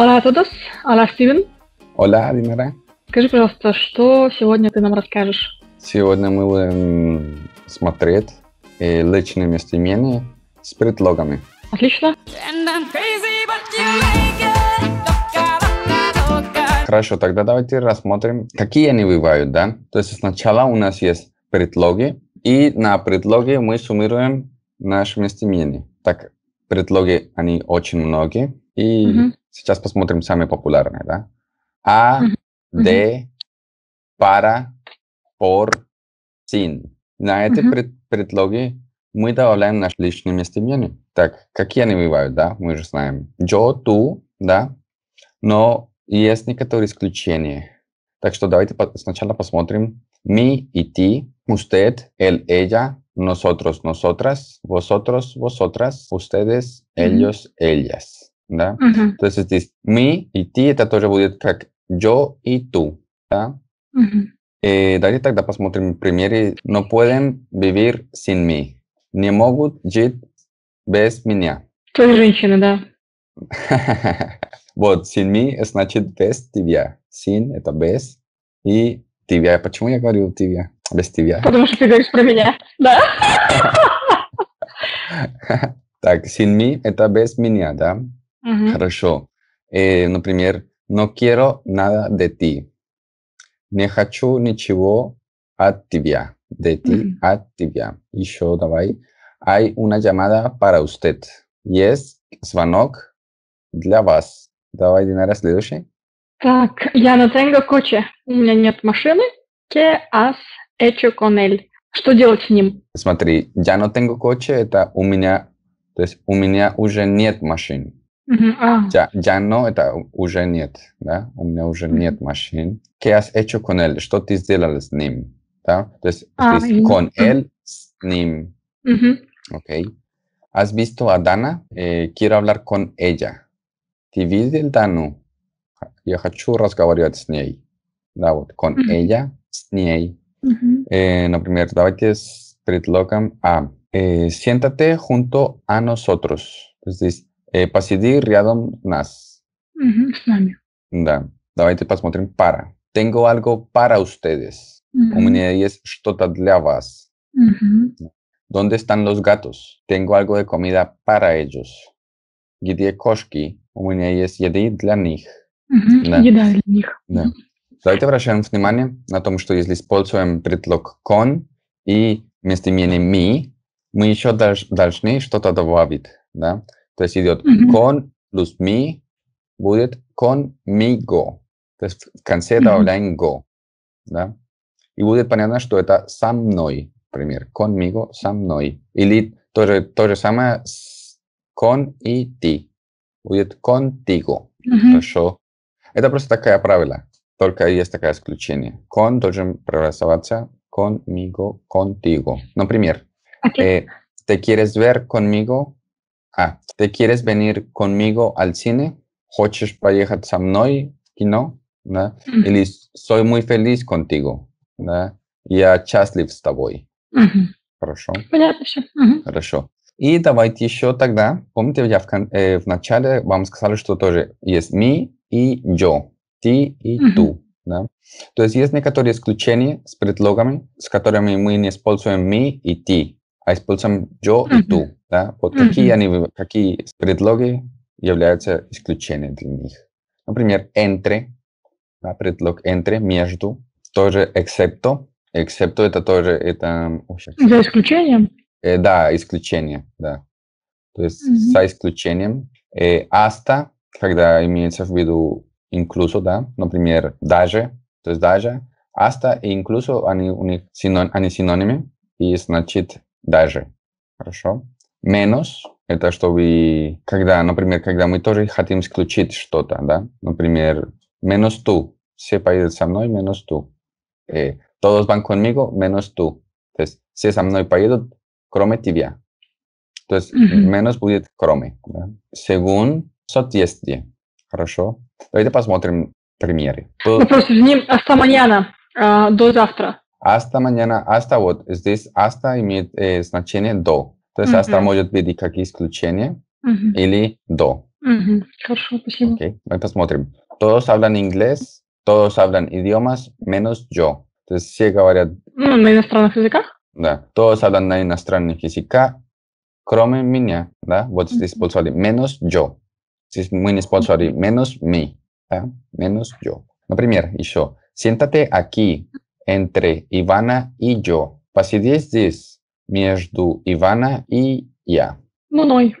Hola a todos. Hola, Стивен. Hola, Динара. Скажи, пожалуйста, что сегодня ты нам расскажешь? Сегодня мы будем смотреть э, личные местоимения с предлогами. Отлично. Хорошо, тогда давайте рассмотрим, какие они бывают, да? То есть сначала у нас есть предлоги, и на предлоге мы суммируем наши местоимения. Так, предлоги, они очень многие, и угу. Сейчас посмотрим самые популярные, да? А, Д, пара, пор, син. На эти предлоги мы добавляем наши личные местоимения. Так, какие они бывают, да? Мы же знаем. Джо, ту, да? Но есть некоторые исключения. Так что давайте сначала посмотрим. Mi и ты, usted, él, ella, nosotros, nosotras, vosotros, vosotras, ustedes, ellos, ellas да? Uh-huh. То есть здесь мы и ты, это тоже будет как yo и tú, да? Угу. Uh-huh. И далее тогда посмотрим примеры. No pueden vivir sin mí. Не могут жить без меня. То есть женщина, да. вот, sin me значит без тебя. Sin – это без. И тебя. Почему я говорю тебя? Без тебя. Потому что ты говоришь про меня. Да. так, sin me – это без меня, да? Угу. Хорошо. Э, например, no quiero nada de ti. Не хочу ничего от тебя. De ti, угу. от тебя. Еще давай. Hay una llamada para usted. Есть звонок для вас. Давай, Динара, следующий. Так, я на tengo coche. У меня нет машины. ¿Qué has hecho con él? Что делать с ним? Смотри, я no tengo coche, это у меня, то есть у меня уже нет машины. Ya ah. Ya, ya no, está, ¿Qué has hecho con él? Esto ты ah, con él, Ok. ¿Has visto a Dana? Eh, quiero hablar con ella. ¿Te видел Дану? yo хочу разговаривать с ней. con ella, с ней. Eh, ah, eh, siéntate junto a nosotros. Entonces, посиди рядом нас. с нами. Да. Давайте посмотрим пара. Tengo algo para ustedes. У меня есть что ¿Dónde están los gatos? Tengo algo de comida para ellos. Где кошки? У меня есть еды для них. Да. Еда для них. Давайте обращаем внимание на том, что если используем предлог con и местоимение mi, мы еще должны что-то добавить. Да? То есть идет mm con плюс mi будет conmigo. То есть в конце добавляем go. Да? И будет понятно, что это со мной, например. Conmigo, со мной. Или то же, то же самое с con и ты. Будет contigo. Mm-hmm. Хорошо. Это просто такая правило. Только есть такое исключение. Con должен преобразоваться conmigo, contigo. Например, okay. э, ¿te quieres ver conmigo? А, ¿te quieres venir conmigo al cine? ¿Хочешь поехать со мной в кино? Да? Mm-hmm. Или «Soy muy feliz contigo». Да? «Я счастлив с тобой». Mm-hmm. Хорошо? Понятно все. Mm-hmm. Хорошо. И давайте еще тогда, помните, я в, э, в начале вам сказал, что тоже есть «ми» и «yo», ты и «ту». Да? То есть есть некоторые исключения с предлогами, с которыми мы не используем «ми» и ты. А используем «yo» и "ту", Да? Вот какие, они, какие предлоги являются исключением для них. Например, «entre», да, предлог «entre», «между», тоже «excepto». «Excepto» — это тоже... Это, за исключением? Э, да, исключение, да. То есть mm-hmm. за исключением. Э, «Hasta», когда имеется в виду «incluso», да, например, «даже», то есть «даже», «hasta» и «incluso» они, у них синон, они синонимы, и значит даже, хорошо, минус – это чтобы, когда, например, когда мы тоже хотим исключить что-то, да, например, минус ту, все поедут со мной, минус ту, э, todos van conmigo, минус tú, то есть все со мной поедут, кроме тебя. То есть mm-hmm. минус будет кроме. Да? Según соответствие. Хорошо. Давайте посмотрим примеры. Вопрос, извини, Астаманьяна, э, а, до завтра. hasta mañana, hasta вот здесь hasta имеет э, значение до. То есть mm-hmm. hasta может быть и как исключение mm-hmm. или до. Mm-hmm. Хорошо, спасибо. Окей, okay. мы посмотрим. Todos hablan inglés, todos hablan idiomas, menos yo. То есть все говорят... Ну, на иностранных языках? Да. Todos hablan на иностранных языках, кроме меня. Да? Вот здесь использовали menos yo. Здесь мы не использовали menos me. Да? Menos yo. Например, еще. Siéntate aquí. entre Ивана и yo. Посиди здесь между Ивана и я. Мной.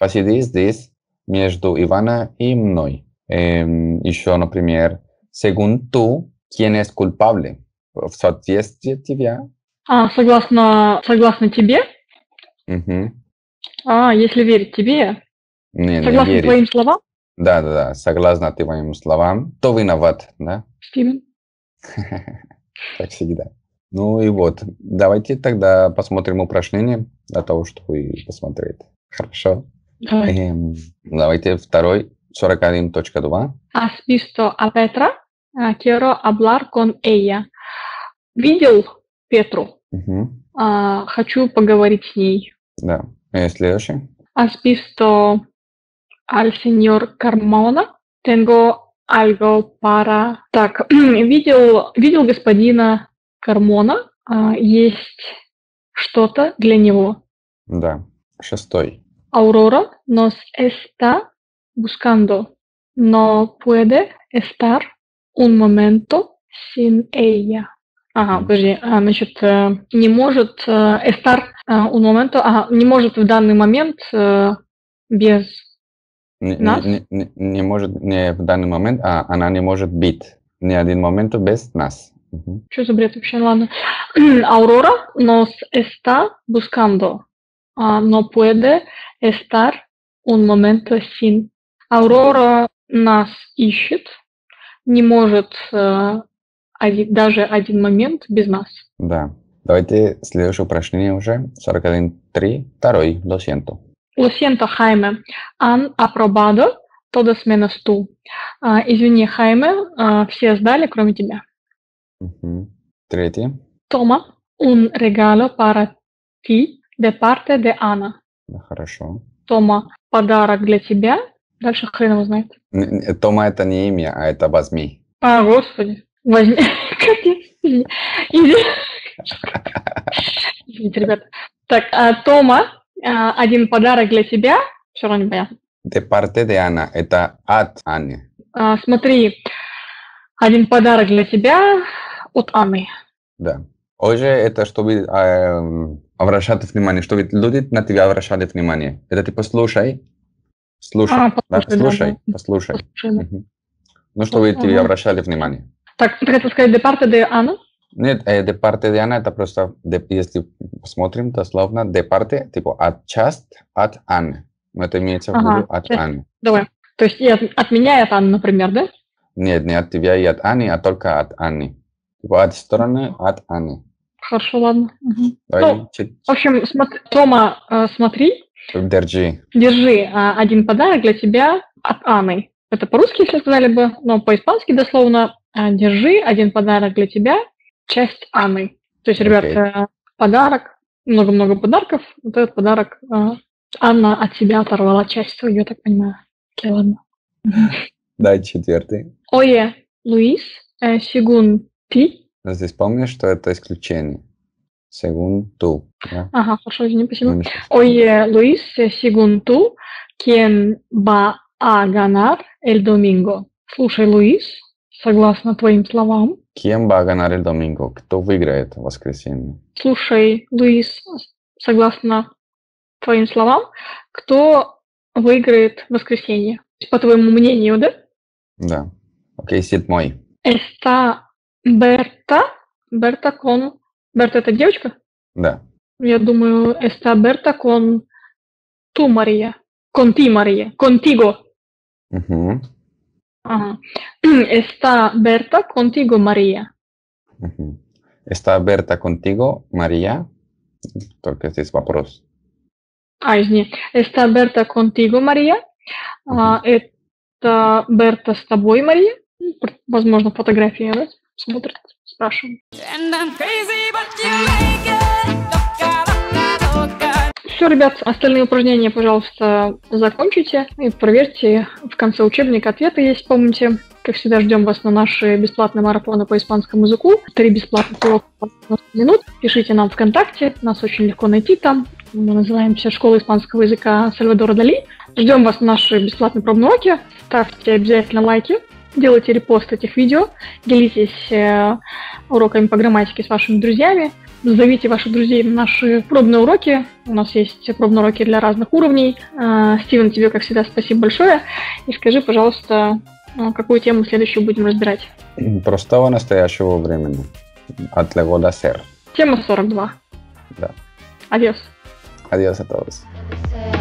Посиди здесь между Ивана и мной. Эм, еще, например, según tú, ¿quién es culpable? В соответствии тебя. А, согласно, согласно тебе? Угу. А, если верить тебе? Не, согласно не твоим словам? Да, да, да, согласно твоим словам. Кто виноват, да? Стивен. Как всегда. Ну и вот, давайте тогда посмотрим упражнение для того, чтобы посмотреть. посмотрели. Хорошо? Давай. Эм, давайте второй, 41.2. Has visto a Petra? Quiero hablar con ella. Видел Петру? Угу. А, хочу поговорить с ней. Да. И следующий. Has visto al señor Carmona? Tengo Альго Пара. Так, видел, видел господина Кармона. А, есть что-то для него. Да, шестой. Aurora nos está buscando. No puede estar un momento sin ella. Ага, подожди, а, значит, э, не может, э, эстар, э, un momento, а не может в данный момент без не, нас? Не, не, не может, не в данный момент, а она не может быть ни один момент без нас. Угу. Что за бред вообще? Ладно. Аурора nos está buscando. Uh, а, no puede estar un momento sin. Aurora нас ищет, не может uh, э, один, даже один момент без нас. Да. Давайте следующее упражнение уже. 41.3. Второй. Lo siento. Lo siento, Jaime. Han aprobado todas menos tú. Uh, извини, Хайме, uh, все сдали, кроме тебя. Угу. Третье. Тома, un regalo para ti de parte de Ana. Да, хорошо. Тома, подарок для тебя. Дальше хрен его знает. Тома это не имя, а это возьми. А, господи. Возьми. Извините, ребята. Так, а, Тома, а, один подарок для себя, Все равно непонятно. De parte de Ana. Это от Анны. А, смотри, один подарок для себя от Анны. Да. Hoje это чтобы а, э, эм, обращать внимание, чтобы люди на тебя обращали внимание. Это ты типа послушай, слушай, а, послушай, да, слушай, да, послушай. послушай. Угу. Ну, чтобы а, тебе обращали внимание. Так, ты хотел сказать de де Анна? Нет, э, de parte de Ana, это просто, de, если посмотрим дословно, de parte, типа от часть от Анны. Это имеется в виду от Анны. Давай. То есть и от, от меня и от Анны, например, да? Нет, не от тебя и от Анны, а только от Анны. Типа от стороны от Анны. Хорошо, ладно. Угу. ну, чуть... В общем, смотри, Тома, э, смотри. Держи. Держи э, один подарок для тебя от Анны. Это по-русски, если сказали бы, но по-испански дословно. Э, держи один подарок для тебя часть Анны. То есть, ребята okay. Э, подарок, много-много подарков. Вот этот подарок э, Анна от себя оторвала часть свою, я так понимаю. Окей, ладно. Да, четвертый. Ое, Луис, э, Сигун Пи. Здесь помнишь, что это исключение. Сигун Ту. Ага, хорошо, извини, спасибо. Ое, Луис, Сигун Ту, Кен Ба Аганар, Эль Доминго. Слушай, Луис, Согласно твоим словам. Кем va a ganar Кто выиграет в воскресенье? Слушай, Луис, согласно твоим словам, кто выиграет в воскресенье? По твоему мнению, да? Да. Окей, сид мой. Эста Берта? Берта кон... Берта это девочка? Да. Я думаю, эста Берта кон ту Мария. Конти Мария. Контиго. Угу. Está Berta contigo, María. Está Berta contigo, María. Porque es vaporos. Ay, sí. Está Berta contigo, María. Ah, está Berta contigo, María. Возможно, pues, fotografía? да? Смотрит, все, ребят, остальные упражнения, пожалуйста, закончите и проверьте. В конце учебника ответы есть, помните. Как всегда, ждем вас на наши бесплатные марафоны по испанскому языку. Три бесплатных урока по минут. Пишите нам ВКонтакте, нас очень легко найти там. Мы называемся «Школа испанского языка Сальвадора Дали». Ждем вас на наши бесплатные пробные уроки. Ставьте обязательно лайки, делайте репост этих видео, делитесь э, уроками по грамматике с вашими друзьями. Зовите ваших друзей на наши пробные уроки. У нас есть пробные уроки для разных уровней. А, Стивен, тебе, как всегда, спасибо большое. И скажи, пожалуйста, а, какую тему следующую будем разбирать? Простого настоящего времени. От Лего до Сер. Тема 42. Да. Адьос. Adiós a todos.